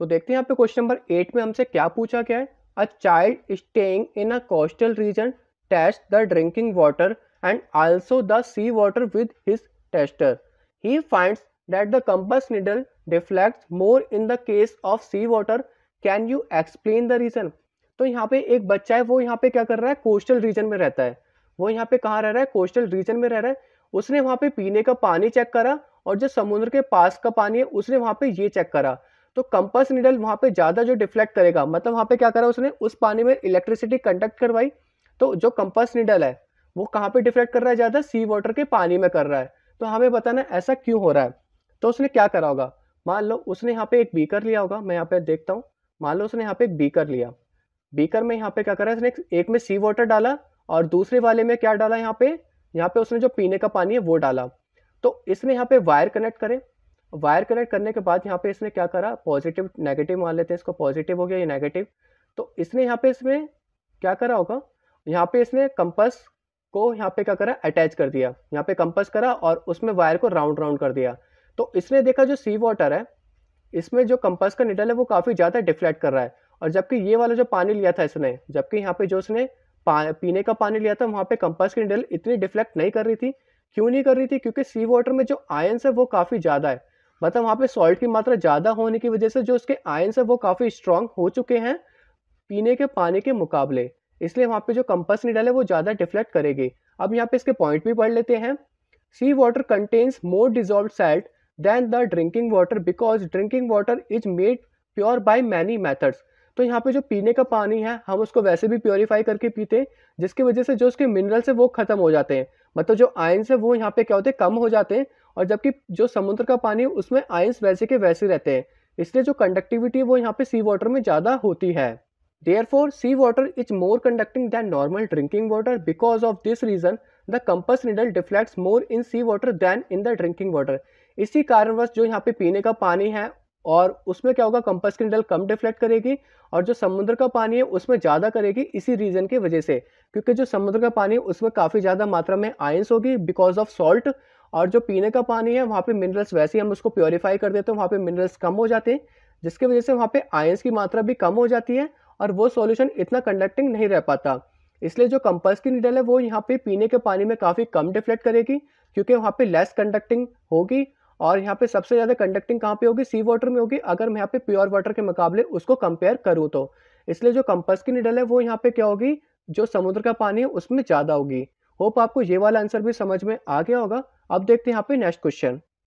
तो देखते हैं यहाँ पे क्वेश्चन नंबर एट में हमसे क्या पूछा गया है a child staying in a coastal region test the drinking water and also the sea water with his tester he finds that the compass needle deflects more in the case of sea water can you explain the reason तो यहाँ पे एक बच्चा है वो यहाँ पे क्या कर रहा है कोस्टल रीजन में रहता है वो यहाँ पे कहाँ रह रहा है कोस्टल रीजन में रह रहा है उसने वहाँ पे पीने का पानी चेक करा और जो समुद्र के पास का पानी है उसने वहाँ पे ये चेक करा तो कंपस नीडल वहाँ पे ज़्यादा जो डिफ्लेक्ट करेगा मतलब वहाँ पे क्या करा उसने उस पानी में इलेक्ट्रिसिटी कंडक्ट करवाई तो जो कंपस नीडल है वो कहाँ पे डिफ्लेक्ट कर रहा है ज़्यादा सी वाटर के पानी में कर रहा है तो हमें बताना ऐसा क्यों हो रहा है तो उसने क्या करा होगा मान लो उसने यहाँ पे एक बीकर लिया होगा मैं यहाँ पे देखता हूँ मान लो उसने यहाँ पे एक बीकर लिया बीकर में यहाँ पे क्या करा उसने एक में सी वाटर डाला और दूसरे वाले में क्या डाला यहाँ पे यहाँ पे उसने जो पीने का पानी है वो डाला तो इसने यहाँ पे वायर कनेक्ट करे वायर कनेक्ट करने के बाद यहाँ पे इसने क्या करा पॉजिटिव नेगेटिव मान लेते हैं इसको पॉजिटिव हो गया या नेगेटिव तो इसने यहाँ पे इसमें क्या करा होगा यहाँ पे इसने कंपस को यहाँ पे क्या करा अटैच कर दिया यहाँ पे कंपस करा और उसमें वायर को राउंड राउंड कर दिया तो इसने देखा जो सी वाटर है इसमें जो कंपस का निडल है वो काफ़ी ज़्यादा डिफ्लेक्ट कर रहा है और जबकि ये वाला जो पानी लिया था इसने जबकि यहाँ पे जो उसने पीने का पानी लिया था वहाँ पे कंपस की निडल इतनी डिफ्लेक्ट नहीं कर रही थी क्यों नहीं कर रही थी क्योंकि सी वाटर में जो आयन्स है वो काफ़ी ज़्यादा है मतलब वहाँ पे सॉल्ट की मात्रा ज़्यादा होने की वजह से जो उसके आयन्स है वो काफ़ी स्ट्रांग हो चुके हैं पीने के पानी के मुकाबले इसलिए वहाँ पे जो कंपस नीडल है वो ज़्यादा डिफ्लेक्ट करेगी अब यहाँ पे इसके पॉइंट भी पढ़ लेते हैं sea water contains more dissolve salt than the drinking water because drinking water is made pure by many methods तो यहाँ पे जो पीने का पानी है हम उसको वैसे भी प्योरीफाई करके पीते हैं जिसकी वजह से जो उसके मिनरल्स है वो खत्म हो जाते हैं मतलब जो आयन्स है वो यहाँ पे क्या होते हैं कम हो जाते हैं और जबकि जो समुद्र का पानी उसमें आयंस वैसे के वैसे रहते हैं इसलिए जो कंडक्टिविटी है वो यहाँ पे सी वाटर में ज़्यादा होती है therefore sea water is more conducting than normal drinking water because of this reason the compass needle deflects more in sea water than in the drinking water इसी कारणवश जो यहाँ पे पीने का पानी है और उसमें क्या होगा कंपस की निडल कम डिफ्लेक्ट करेगी और जो समुद्र का पानी है उसमें ज़्यादा करेगी इसी रीज़न की वजह से क्योंकि जो समुद्र का पानी है उसमें काफ़ी ज़्यादा मात्रा में आयंस होगी बिकॉज ऑफ सॉल्ट और जो पीने का पानी है वहाँ पे मिनरल्स वैसे ही हम उसको प्योरीफाई कर देते हैं वहाँ पे मिनरल्स कम हो जाते हैं जिसकी वजह से वहाँ पे आयंस की मात्रा भी कम हो जाती है और वो सॉल्यूशन इतना कंडक्टिंग नहीं रह पाता इसलिए जो कंपस की नीडल है वो यहाँ पे पीने के पानी में काफ़ी कम डिफ्लेक्ट करेगी क्योंकि वहाँ पे लेस कंडक्टिंग होगी और यहाँ पे सबसे ज़्यादा कंडक्टिंग कहाँ पे होगी सी वाटर में होगी अगर मैं यहाँ पे प्योर वाटर के मुकाबले उसको कंपेयर करूँ तो इसलिए जो कंपस की निडल है वो यहाँ पर क्या होगी जो समुद्र का पानी है उसमें ज़्यादा होगी होप आपको ये वाला आंसर भी समझ में आ गया होगा अब देखते हैं यहाँ पे नेक्स्ट क्वेश्चन